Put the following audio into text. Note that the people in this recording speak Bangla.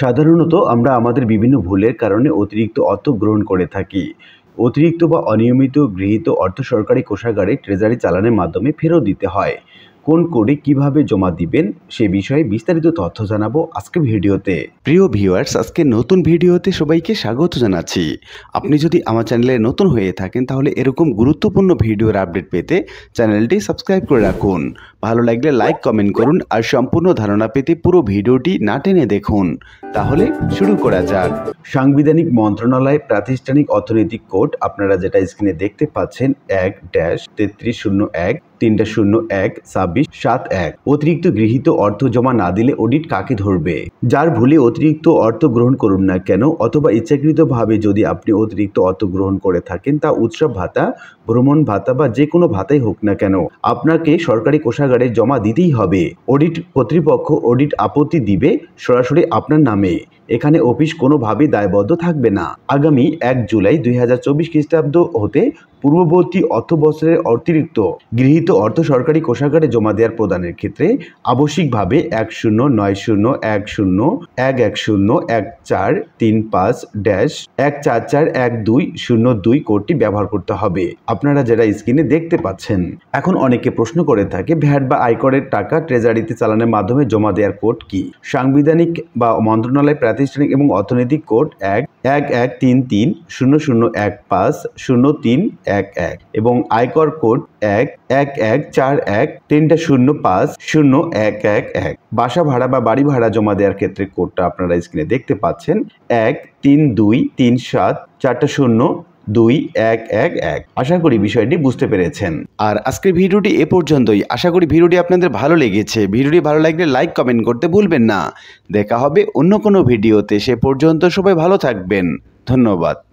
সাধারণত আমরা আমাদের বিভিন্ন ভুলের কারণে অতিরিক্ত অর্থ গ্রহণ করে থাকি অতিরিক্ত বা অনিয়মিত গৃহীত অর্থ সরকারি কোষাগারে ট্রেজারি চালানের মাধ্যমে ফেরত দিতে হয় কোন কোডে কিভাবে জমা দিবেন সে বিষয়ে বিস্তারিত তথ্য জানাবো আজকে ভিডিওতে প্রিয় ভিউয়ার্স আজকে নতুন ভিডিওতে সবাইকে স্বাগত জানাচ্ছি আপনি যদি আমার চ্যানেলে নতুন হয়ে থাকেন তাহলে এরকম গুরুত্বপূর্ণ ভিডিওর আপডেট পেতে চ্যানেলটি সাবস্ক্রাইব করে রাখুন ভালো লাগলে লাইক কমেন্ট করুন আর সম্পূর্ণ ধারণা পেতে পুরো ভিডিওটি না টেনে দেখুন তাহলে শুরু করা যাক সাংবিধানিক মন্ত্রণালয় প্রাতিষ্ঠানিক অর্থনৈতিক কোড আপনারা যেটা স্ক্রিনে দেখতে পাচ্ছেন এক ড্যাশ তেত্রিশ শূন্য এক তিনটা শূন্য এক ছাব্বিশ সাত এক অতিরিক্ত গৃহীত অর্থ জমা না দিলে অডিট কাকে ধরবে যার ভুলে অতিরিক্ত অর্থ গ্রহণ করুন না কেন অথবা ইচ্ছাকৃতভাবে যদি আপনি অতিরিক্ত অর্থ গ্রহণ করে থাকেন তা উৎসব ভাতা ভ্রমণ ভাতা বা যে কোনো ভাতাই হোক না কেন আপনাকে সরকারি কোষাগার অডিটনাগারে জমা দিতেই হবে অডিট কর্তৃপক্ষ অডিট আপত্তি দিবে সরাসরি আপনার নামে এখানে অফিস কোনোভাবেই দায়বদ্ধ থাকবে না আগামী এক জুলাই দুই খ্রিস্টাব্দ হতে পূর্ববর্তী অর্থ বছরের অতিরিক্ত গৃহীত অর্থ সরকারি কোষাগারে জমা দেওয়ার প্রদানের ক্ষেত্রে আবশ্যিকভাবে এক শূন্য নয় শূন্য এক শূন্য এক এক শূন্য এক চার তিন পাঁচ ড্যাশ এক চার চার এক দুই শূন্য দুই কোডটি ব্যবহার করতে হবে আপনারা যারা স্ক্রিনে দেখতে পাচ্ছেন এখন অনেকে প্রশ্ন করে থাকে ভ্যাট বা আয়করের টাকা ট্রেজারিতে চালানোর মাধ্যমে জমা দেওয়ার কোড কি সাংবিধানিক বা মন্ত্রণালয় প্রাতিষ্ঠানিক এবং অর্থনৈতিক কোড এক এক এক তিন তিন শূন্য শূন্য এক পাঁচ শূন্য তিন এক এক এবং আয়কর কোড এক এক এক চার এক তিনটা শূন্য পাঁচ শূন্য এক এক এক বাসা ভাড়া বা বাড়ি ভাড়া জমা দেওয়ার ক্ষেত্রে কোডটা আপনারা স্ক্রিনে দেখতে পাচ্ছেন এক তিন দুই তিন সাত চারটা শূন্য দুই এক এক এক আশা করি বিষয়টি বুঝতে পেরেছেন আর আজকের ভিডিওটি এ পর্যন্তই আশা করি ভিডিওটি আপনাদের ভালো লেগেছে ভিডিওটি ভালো লাগলে লাইক কমেন্ট করতে ভুলবেন না দেখা হবে অন্য কোনো ভিডিওতে সে পর্যন্ত সবাই ভালো থাকবেন ধন্যবাদ